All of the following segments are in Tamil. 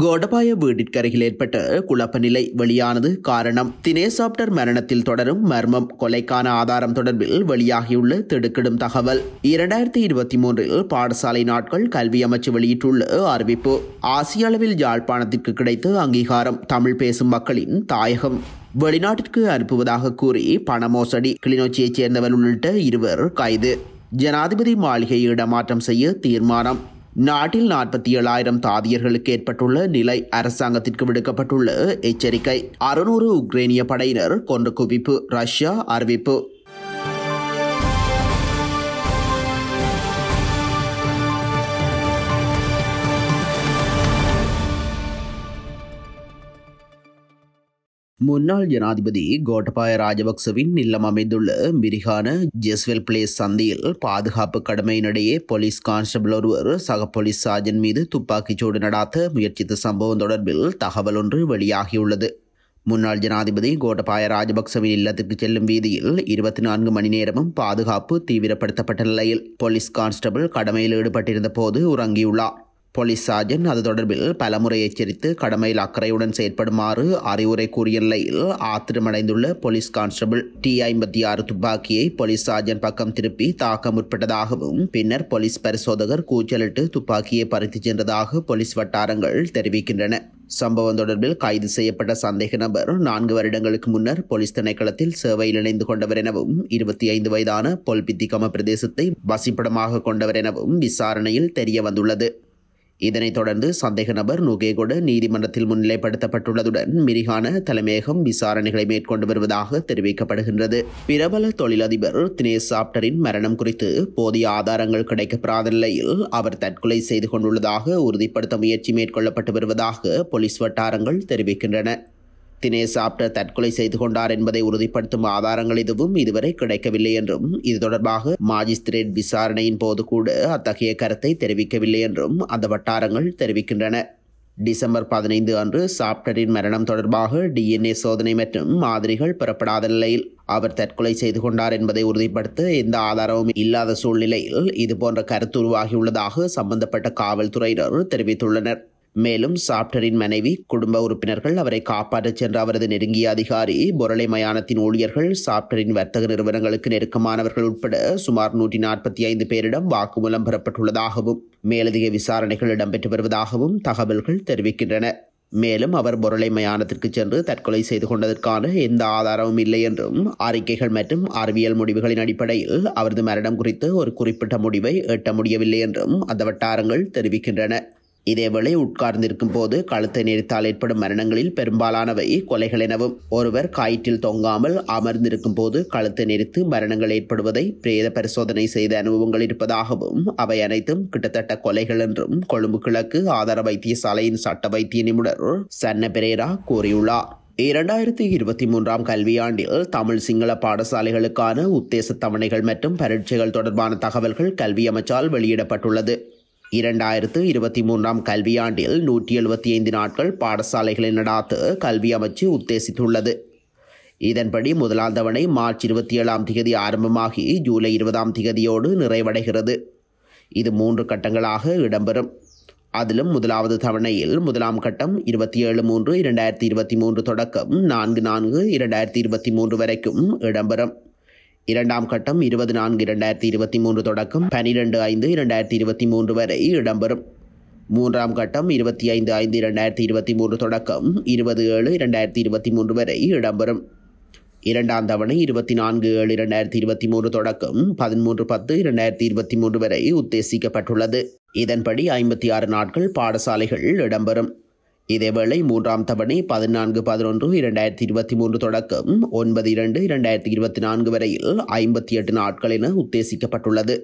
கோடபாய வீட்டிற்கருகில் ஏற்பட்ட குழப்ப நிலை வெளியானது காரணம் தினேசாப்டர் மரணத்தில் தொடரும் மர்மம் கொலைக்கான ஆதாரம் தொடர்பில் வெளியாகியுள்ள திடுக்கிடும் தகவல் இரண்டாயிரத்தி இருபத்தி மூன்றில் பாடசாலை நாட்கள் கல்வி அமைச்சு வெளியிட்டுள்ள அறிவிப்பு ஆசிய அளவில் யாழ்ப்பாணத்திற்கு கிடைத்த அங்கீகாரம் தமிழ் பேசும் மக்களின் தாயகம் வெளிநாட்டிற்கு அனுப்புவதாக கூறி பண மோசடி கிளிநொச்சியைச் சேர்ந்தவர் உள்ளிட்ட இருவர் கைது ஜனாதிபதி மாளிகை இடமாற்றம் செய்ய தீர்மானம் நாட்டில் நாற்பத்தி ஏழாயிரம் தாதியர்களுக்கு ஏற்பட்டுள்ள நிலை அரசாங்கத்திற்கு விடுக்கப்பட்டுள்ள எச்சரிக்கை அறுநூறு உக்ரேனிய படையினர் கொன்று குவிப்பு ரஷ்யா அறிவிப்பு முன்னாள் ஜனாதிபதி கோட்டபாய ராஜபக்சவின் இல்லம் அமைந்துள்ள மிரிகான ஜெஸ்வெல் பிளேஸ் சந்தையில் பாதுகாப்பு கடமையினிடையே போலீஸ் கான்ஸ்டபிள் ஒருவர் சக போலீஸ் சார்ஜன் மீது துப்பாக்கிச்சூடு நடாத்த முயற்சித்த சம்பவம் தொடர்பில் தகவல் ஒன்று வெளியாகியுள்ளது முன்னாள் ஜனாதிபதி கோட்டபாய ராஜபக்சவின் இல்லத்திற்கு செல்லும் வீதியில் இருபத்தி நான்கு மணி நேரமும் பாதுகாப்பு தீவிரப்படுத்தப்பட்ட நிலையில் போலீஸ் கான்ஸ்டபிள் கடமையில் ஈடுபட்டிருந்த போது உறங்கியுள்ளார் போலீஸ் சார்ஜன் அது தொடர்பில் பலமுறை எச்சரித்து கடமையில் அக்கறையுடன் செயற்படுமாறு அறிவுரை கூறிய நிலையில் ஆத்திரமடைந்துள்ள போலீஸ் கான்ஸ்டபிள் டி ஐம்பத்தி ஆறு துப்பாக்கியை போலீஸ் சார்ஜன் பக்கம் திருப்பி தாக்க முற்பட்டதாகவும் பின்னர் போலீஸ் பரிசோதகர் கூச்சலிட்டு துப்பாக்கியை பறித்து சென்றதாக போலீஸ் வட்டாரங்கள் தெரிவிக்கின்றன சம்பவம் தொடர்பில் கைது செய்யப்பட்ட சந்தேக நபர் நான்கு வருடங்களுக்கு முன்னர் போலீஸ் திணைக்களத்தில் சேவையில் இணைந்து கொண்டவர் எனவும் இருபத்தி ஐந்து வயதான பொல்பித்திகம பிரதேசத்தை வசிப்பிடமாக கொண்டவர் எனவும் விசாரணையில் தெரிய வந்துள்ளது இதனைத் தொடர்ந்து சந்தேக நபர் நுகேகொடு நீதிமன்றத்தில் முன்னிலைப்படுத்தப்பட்டுள்ளதுடன் மிரிகான தலைமையகம் விசாரணைகளை மேற்கொண்டு வருவதாக தெரிவிக்கப்படுகின்றது பிரபல தொழிலதிபர் தினேஷ் சாப்டரின் மரணம் குறித்து போதிய ஆதாரங்கள் கிடைக்கப்படாத நிலையில் அவர் தற்கொலை செய்து கொண்டுள்ளதாக உறுதிப்படுத்த முயற்சி மேற்கொள்ளப்பட்டு வருவதாக போலீஸ் வட்டாரங்கள் தெரிவிக்கின்றன தினேஷ் ஆப்டர் தற்கொலை செய்து கொண்டார் என்பதை உறுதிப்படுத்தும் ஆதாரங்கள் எதுவும் இதுவரை கிடைக்கவில்லை என்றும் இது தொடர்பாக மாஜிஸ்திரேட் விசாரணையின் போது கூட அத்தகைய கருத்தை தெரிவிக்கவில்லை என்றும் அந்த வட்டாரங்கள் தெரிவிக்கின்றன டிசம்பர் பதினைந்து அன்று சாப்டரின் மரணம் தொடர்பாக டிஎன்ஏ சோதனை மற்றும் மாதிரிகள் பெறப்படாத நிலையில் அவர் தற்கொலை செய்து கொண்டார் என்பதை உறுதிப்படுத்த எந்த ஆதாரமும் இல்லாத சூழ்நிலையில் இதுபோன்ற கருத்து உருவாகியுள்ளதாக சம்பந்தப்பட்ட காவல்துறையினர் தெரிவித்துள்ளனர் மேலும் சாப்டரின் மனைவி குடும்ப உறுப்பினர்கள் அவரை காப்பாற்றச் சென்ற அவரது நெருங்கிய அதிகாரி பொருளை மயானத்தின் ஊழியர்கள் சாப்டரின் வர்த்தக நிறுவனங்களுக்கு நெருக்கமானவர்கள் உட்பட சுமார் நூற்றி நாற்பத்தி ஐந்து பேரிடம் வாக்குமூலம் பெறப்பட்டுள்ளதாகவும் மேலதிக விசாரணைகள் இடம்பெற்று வருவதாகவும் தகவல்கள் தெரிவிக்கின்றன மேலும் அவர் பொருளை மயானத்திற்கு சென்று தற்கொலை செய்து கொண்டதற்கான எந்த ஆதாரமும் இல்லை என்றும் அறிக்கைகள் மற்றும் அறிவியல் முடிவுகளின் அடிப்படையில் அவரது மரணம் குறித்து ஒரு குறிப்பிட்ட முடிவை எட்ட முடியவில்லை என்றும் அந்த வட்டாரங்கள் தெரிவிக்கின்றன இதேவேளை உட்கார்ந்திருக்கும் போது கழுத்தை நெரித்தால் ஏற்படும் மரணங்களில் பெரும்பாலானவை கொலைகள் எனவும் ஒருவர் காயிற்றில் தொங்காமல் அமர்ந்திருக்கும் போது கழுத்தை நெரித்து மரணங்கள் ஏற்படுவதை பிரேத பரிசோதனை செய்த அனுபவங்கள் இருப்பதாகவும் அவை அனைத்தும் கிட்டத்தட்ட கொலைகள் என்றும் கொழும்பு கிழக்கு ஆதார வைத்தியசாலையின் சட்ட வைத்திய நிபுணர் சன்ன பெரேரா கூறியுள்ளார் இரண்டாயிரத்தி இருபத்தி மூன்றாம் கல்வியாண்டில் தமிழ் சிங்கள பாடசாலைகளுக்கான உத்தேச தவணைகள் மற்றும் பரீட்சைகள் தொடர்பான தகவல்கள் கல்வி அமைச்சால் வெளியிடப்பட்டுள்ளது இரண்டாயிரத்து இருபத்தி மூன்றாம் கல்வியாண்டில் நூற்றி எழுபத்தி ஐந்து நாட்கள் பாடசாலைகளை நடாத்து கல்வி அமைச்சு உத்தேசித்துள்ளது இதன்படி முதலாம் தவணை மார்ச் இருபத்தி ஏழாம் திகதி ஆரம்பமாகி ஜூலை இருபதாம் திகதியோடு நிறைவடைகிறது இது மூன்று கட்டங்களாக இடம்பெறும் அதிலும் முதலாவது தவணையில் முதலாம் கட்டம் இருபத்தி ஏழு மூன்று இரண்டாயிரத்தி இருபத்தி மூன்று தொடக்கம் நான்கு நான்கு இரண்டாயிரத்தி இருபத்தி மூன்று வரைக்கும் இடம்பெறும் இரண்டாம் கட்டம் இருபது நான்கு இரண்டாயிரத்தி இருபத்தி மூன்று தொடக்கம் பனிரெண்டு ஐந்து இரண்டாயிரத்தி இருபத்தி மூன்று வரை இடம்பெறும் மூன்றாம் கட்டம் இருபத்தி ஐந்து ஐந்து இரண்டாயிரத்தி இருபத்தி மூன்று தொடக்கம் இருபது ஏழு இரண்டாயிரத்தி இருபத்தி மூன்று வரை இடம்பெறும் இரண்டாம் தவணை இருபத்தி நான்கு ஏழு இரண்டாயிரத்தி இருபத்தி மூன்று தொடக்கம் பதிமூன்று பத்து இரண்டாயிரத்தி இருபத்தி மூன்று வரை உத்தேசிக்கப்பட்டுள்ளது இதன்படி ஐம்பத்தி ஆறு நாட்கள் பாடசாலைகள் இடம்பெறும் இதேவேளை மூன்றாம் தவணை பதினான்கு பதினொன்று இரண்டாயிரத்தி இருபத்தி மூன்று தொடக்கம் ஒன்பது இரண்டு இரண்டாயிரத்தி இருபத்தி நான்கு வரையில் ஐம்பத்தி எட்டு நாட்கள் என உத்தேசிக்கப்பட்டுள்ளது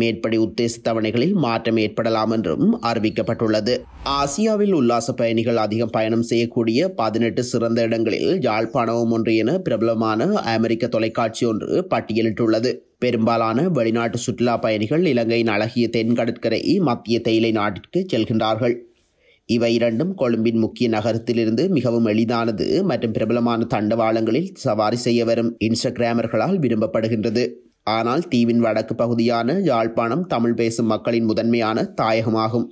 மேற்படி உத்தேச தவணைகளில் மாற்றம் ஏற்படலாம் என்றும் அறிவிக்கப்பட்டுள்ளது ஆசியாவில் உல்லாச பயணிகள் அதிகம் பயணம் செய்யக்கூடிய பதினெட்டு சிறந்த இடங்களில் யாழ்ப்பாணமும் ஒன்று என பிரபலமான அமெரிக்க தொலைக்காட்சி ஒன்று பட்டியலிட்டுள்ளது பெரும்பாலான வெளிநாட்டு சுற்றுலா பயணிகள் இலங்கையின் அழகிய தென்கடற்கரை மத்திய தேயிலை நாட்டிற்கு செல்கின்றார்கள் இவை இரண்டும் கொழும்பின் முக்கிய நகரத்திலிருந்து மிகவும் எளிதானது மற்றும் பிரபலமான தண்டவாளங்களில் சவாரி செய்ய வரும் இன்ஸ்டாகிராமர்களால் விரும்பப்படுகின்றது ஆனால் தீவின் வடக்கு பகுதியான யாழ்ப்பாணம் தமிழ் பேசும் மக்களின் முதன்மையான தாயகமாகும்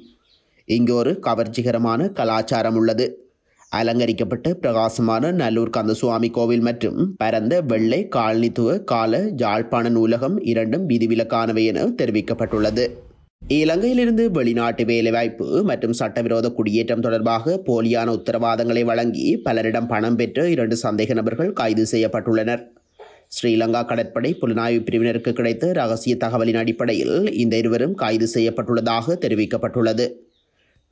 இங்கு ஒரு கவர்ச்சிகரமான கலாச்சாரம் உள்ளது அலங்கரிக்கப்பட்ட பிரகாசமான நல்லூர் கந்தசுவாமி கோவில் மற்றும் பரந்த வெள்ளை காலனித்துவ கால யாழ்ப்பாண நூலகம் இரண்டும் விதிவிலக்கானவை என தெரிவிக்கப்பட்டுள்ளது இலங்கையிலிருந்து வெளிநாட்டு வேலைவாய்ப்பு மற்றும் சட்டவிரோத குடியேற்றம் தொடர்பாக போலியான உத்தரவாதங்களை வழங்கி பலரிடம் பணம் பெற்று இரண்டு சந்தேக நபர்கள் கைது செய்யப்பட்டுள்ளனர் ஸ்ரீலங்கா கடற்படை புலனாய்வு பிரிவினருக்கு கிடைத்த ரகசிய தகவலின் அடிப்படையில் இந்த இருவரும் கைது செய்யப்பட்டுள்ளதாக தெரிவிக்கப்பட்டுள்ளது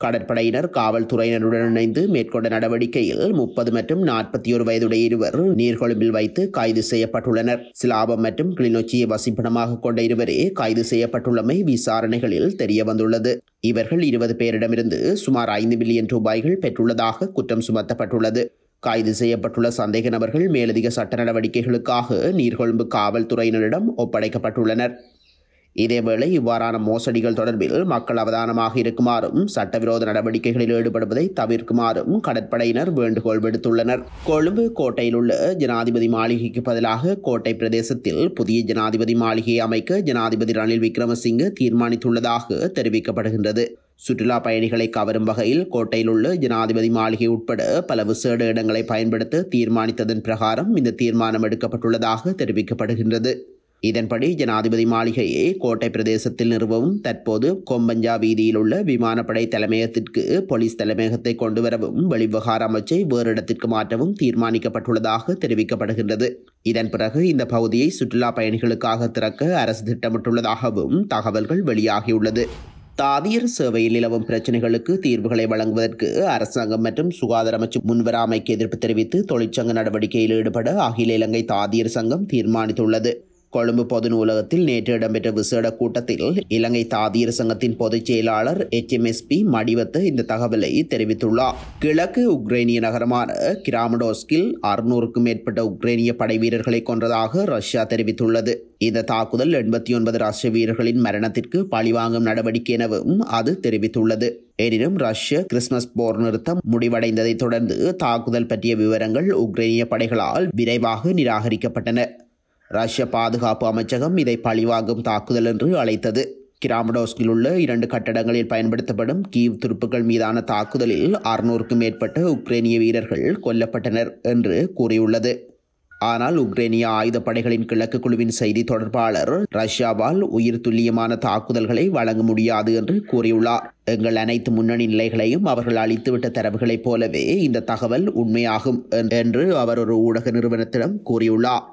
கடற்படையினர் காவல்துறையினருடன் இணைந்து மேற்கொண்ட நடவடிக்கையில் முப்பது மற்றும் நாற்பத்தி ஒரு வயதுடைய இருவர் நீர்கொழும்பில் வைத்து கைது செய்யப்பட்டுள்ளனர் சிலாபம் மற்றும் கிளிநொச்சியை வசிப்பிடமாக கொண்ட இருவரே கைது செய்யப்பட்டுள்ளமை விசாரணைகளில் தெரிய வந்துள்ளது இவர்கள் இருபது பேரிடமிருந்து சுமார் ஐந்து மில்லியன் ரூபாய்கள் பெற்றுள்ளதாக குற்றம் சுமத்தப்பட்டுள்ளது கைது செய்யப்பட்டுள்ள சந்தேக நபர்கள் மேலதிக சட்ட நடவடிக்கைகளுக்காக நீர்கொழும்பு காவல்துறையினரிடம் ஒப்படைக்கப்பட்டுள்ளனர் இதேவேளை இவ்வாறான மோசடிகள் தொடர்பில் மக்கள் அவதானமாக இருக்குமாறும் சட்டவிரோத நடவடிக்கைகளில் ஈடுபடுவதை தவிர்க்குமாறும் கடற்படையினர் வேண்டுகோள் விடுத்துள்ளனர் கொழும்பு கோட்டையில் உள்ள ஜனாதிபதி மாளிகைக்கு பதிலாக கோட்டை பிரதேசத்தில் புதிய ஜனாதிபதி மாளிகையை அமைக்க ஜனாதிபதி ரணில் விக்ரமசிங்க தீர்மானித்துள்ளதாக தெரிவிக்கப்படுகின்றது சுற்றுலா பயணிகளை கவரும் வகையில் கோட்டையில் உள்ள ஜனாதிபதி மாளிகை உட்பட பல விசேட இடங்களை பயன்படுத்த தீர்மானித்ததன் பிரகாரம் இந்த தீர்மானம் எடுக்கப்பட்டுள்ளதாக தெரிவிக்கப்படுகின்றது இதன்படி ஜனாதிபதி மாளிகையை கோட்டை பிரதேசத்தில் நிறுவவும் தற்போது கொம்பஞ்சா வீதியில் உள்ள விமானப்படை தலைமையகத்திற்கு போலீஸ் தலைமையகத்தை கொண்டுவரவும் வெளிவிவகார அமைச்சை வேறு இடத்திற்கு மாற்றவும் தீர்மானிக்கப்பட்டுள்ளதாக தெரிவிக்கப்படுகின்றது இதன் பிறகு இந்த பகுதியை சுற்றுலா பயணிகளுக்காக திறக்க அரசு திட்டமிட்டுள்ளதாகவும் தகவல்கள் வெளியாகியுள்ளது தாதியர் சேவையில் நிலவும் பிரச்சனைகளுக்கு தீர்வுகளை வழங்குவதற்கு அரசாங்கம் மற்றும் சுகாதார அமைச்சு முன்வராமைக்கு எதிர்ப்பு தெரிவித்து தொழிற்சங்க நடவடிக்கையில் ஈடுபட அகில இலங்கை தாதியர் சங்கம் தீர்மானித்துள்ளது கொழும்பு பொது நூலகத்தில் நேற்று இடம்பெற்ற விசேட கூட்டத்தில் இலங்கை தாதியர் சங்கத்தின் பொதுச் செயலாளர் எச் எம் எஸ் பி மடிவத்து இந்த தகவலை தெரிவித்துள்ளார் கிழக்கு உக்ரைனிய நகரமான கிராமடோஸ்கில் அறுநூறுக்கும் மேற்பட்ட உக்ரைனிய படை வீரர்களை கொன்றதாக ரஷ்யா தெரிவித்துள்ளது இந்த தாக்குதல் எண்பத்தி ஒன்பது ரஷ்ய வீரர்களின் மரணத்திற்கு பழிவாங்கும் நடவடிக்கை எனவும் அது தெரிவித்துள்ளது எனினும் ரஷ்ய கிறிஸ்மஸ் போர் நிறுத்தம் முடிவடைந்ததை தொடர்ந்து தாக்குதல் பற்றிய விவரங்கள் உக்ரைனிய படைகளால் விரைவாக நிராகரிக்கப்பட்டன ரஷ்ய பாதுகாப்பு அமைச்சகம் இதை பழிவாங்கும் தாக்குதல் என்று அழைத்தது கிராமடோஸ்கில் உள்ள இரண்டு கட்டடங்களில் பயன்படுத்தப்படும் கீவ் துருப்புகள் மீதான தாக்குதலில் அறுநூறுக்கும் மேற்பட்ட உக்ரைனிய வீரர்கள் கொல்லப்பட்டனர் என்று கூறியுள்ளது ஆனால் உக்ரைனிய ஆயுதப்படைகளின் கிழக்கு குழுவின் செய்தி தொடர்பாளர் ரஷ்யாவால் உயிர் துல்லியமான தாக்குதல்களை வழங்க முடியாது என்று கூறியுள்ளார் எங்கள் அனைத்து முன்னணி நிலைகளையும் அவர்கள் அளித்துவிட்ட தரவுகளைப் போலவே இந்த தகவல் உண்மையாகும் என்று அவர் ஒரு ஊடக நிறுவனத்திடம் கூறியுள்ளார்